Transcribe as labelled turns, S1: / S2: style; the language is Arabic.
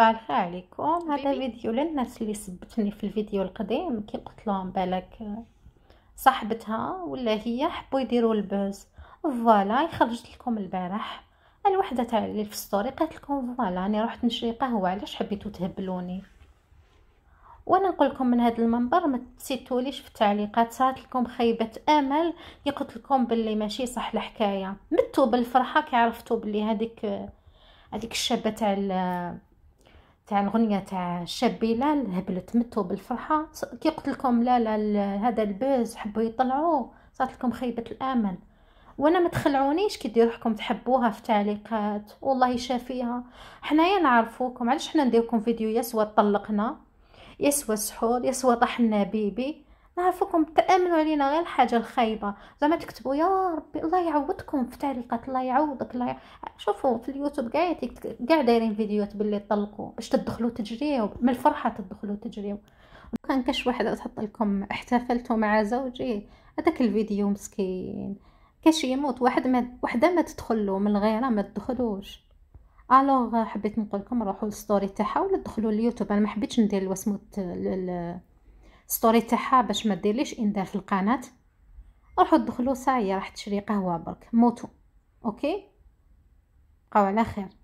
S1: صباح عليكم هذا فيديو للناس اللي سبتني في الفيديو القديم كي قلت لهم بالك صاحبتها ولا هي حبوا يديروا البوز فوالا خرجت لكم البارح الوحده تاع اللي في ستوري قالت لكم فوالا راني رحت نشري قهوه علاش حبيتو تهبلوني وانا نقول لكم من هذا المنبر ما تسيتوليش في التعليقات صارت لكم خيبه امل يقلت لكم باللي ماشي صح الحكايه متوا بالفرحه كي عرفتوا باللي هذيك هذيك الشابه تاع تاع الغنيه تاع الشاب بلال هبلت متو بالفرحه كي قلت لكم لا لا هذا الباز حبوا يطلعوه صارت لكم خيبه الامل وانا ما تخلعونيش كي دير روحكم تحبوها في تعليقات والله يشافيها حنايا نعرفوكم علاش حنا نديركم فيديو يسوى طلقنا يسوى سحور يسوى طحنا بيبي نعرفكم تامنوا علينا غير الحاجه الخايبه زعما تكتبوا يا ربي الله يعوضكم في تعليقات الله يعوضك الله ي... شوفوا في اليوتيوب كاع كاع دايرين فيديوهات باللي طلقوا باش تدخلوا تجريو من الفرحه تدخلوا تجريو كان كاش واحد تحط لكم احتفلتوا مع زوجي هذاك الفيديو مسكين كاش يموت واحد ما وحده ما تدخلوا من غيره ما تدخلوش الوغ حبيت نقول لكم روحوا للستوري تاعها ولا دخلوا اليوتيوب انا ما حبيتش ندير الوسموت ستوري تاعها باش ما ديرليش داخل القناه روحوا دخلوا ساي راح تشري قهوه برك موتو اوكي بقاو على خير